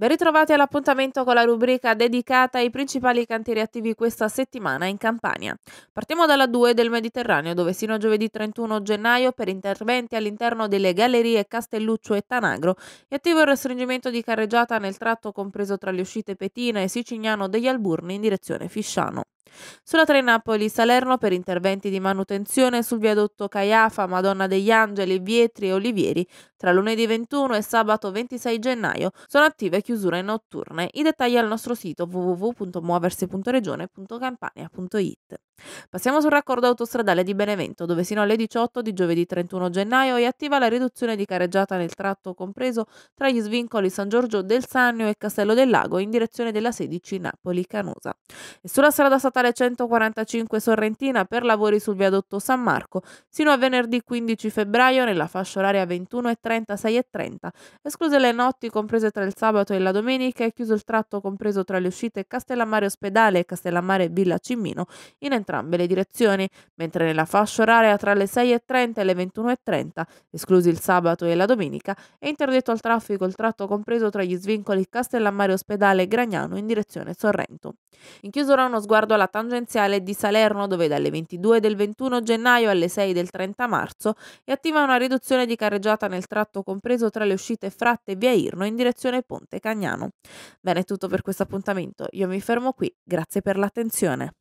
Ben ritrovati all'appuntamento con la rubrica dedicata ai principali cantieri attivi questa settimana in Campania. Partiamo dalla 2 del Mediterraneo, dove sino a giovedì 31 gennaio, per interventi all'interno delle gallerie Castelluccio e Tanagro, è attivo il restringimento di carreggiata nel tratto compreso tra le uscite Petina e Sicignano degli Alburni in direzione Fisciano. Sulla Trenapoli salerno per interventi di manutenzione sul viadotto Caiafa, Madonna degli Angeli, Vietri e Olivieri tra lunedì 21 e sabato 26 gennaio sono attive chiusure notturne. I dettagli al nostro sito www.muoversi.regione.campania.it. Passiamo sul raccordo autostradale di Benevento, dove sino alle 18 di giovedì 31 gennaio è attiva la riduzione di careggiata nel tratto compreso tra gli svincoli San Giorgio del Sannio e Castello del Lago in direzione della 16 Napoli-Canosa. E sulla strada statale statale 145 Sorrentina per lavori sul viadotto San Marco sino a venerdì 15 febbraio nella fascia oraria 21 e 36 e 30, escluse le notti comprese tra il sabato e la domenica e chiuso il tratto compreso tra le uscite Castellammare Ospedale e Castellammare Villa Cimmino in entrambe le direzioni, mentre nella fascia oraria tra le 6 e 30 e le 21 e 30, esclusi il sabato e la domenica, è interdetto al traffico il tratto compreso tra gli svincoli Castellammare Ospedale e Gragnano in direzione Sorrento. In chiusura uno sguardo alla tangenziale di Salerno dove dalle 22 del 21 gennaio alle 6 del 30 marzo è attiva una riduzione di carreggiata nel tratto compreso tra le uscite Fratte e Via Irno in direzione Ponte Cagnano. Bene, è tutto per questo appuntamento. Io mi fermo qui, grazie per l'attenzione.